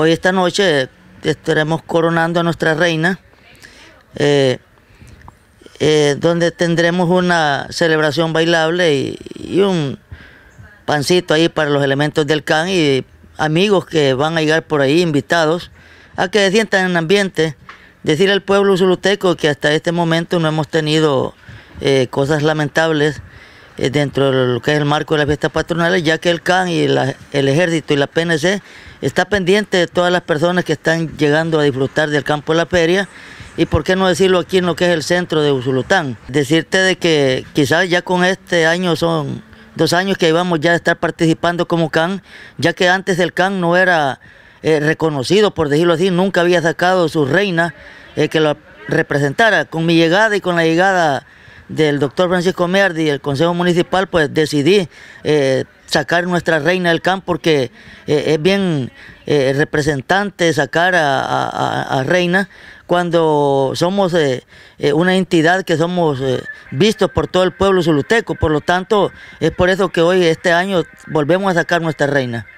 Hoy esta noche estaremos coronando a nuestra reina, eh, eh, donde tendremos una celebración bailable y, un pancito ahí para los elementos del CAN y amigos que van a llegar por ahí, invitados, a que se sientan en ambiente. Decir al pueblo usuluteco que hasta este momento no hemos tenido eh, cosas lamentables eh, dentro de lo que es el marco de las fiestas patronales, ya que el CAN y el Ejército y la PNC está pendiente de todas las personas que están llegando a disfrutar del campo de la feria y por qué no decirlo aquí en lo que es el centro de Usulután. Decirte de que quizás ya con este año son dos años que íbamos ya a estar participando como CAN, ya que antes del CAN no era eh, reconocido, por decirlo así, nunca había sacado su reina eh, que lo representara. Con mi llegada y con la llegada del doctor Francisco Meardi y el Consejo Municipal, pues decidí eh, sacar nuestra reina del campo porque eh, es bien eh, representante sacar a, reina cuando somos una entidad que somos vistos por todo el pueblo zuluteco, Por lo tanto, es por eso que hoy, este año, volvemos a sacar nuestra reina.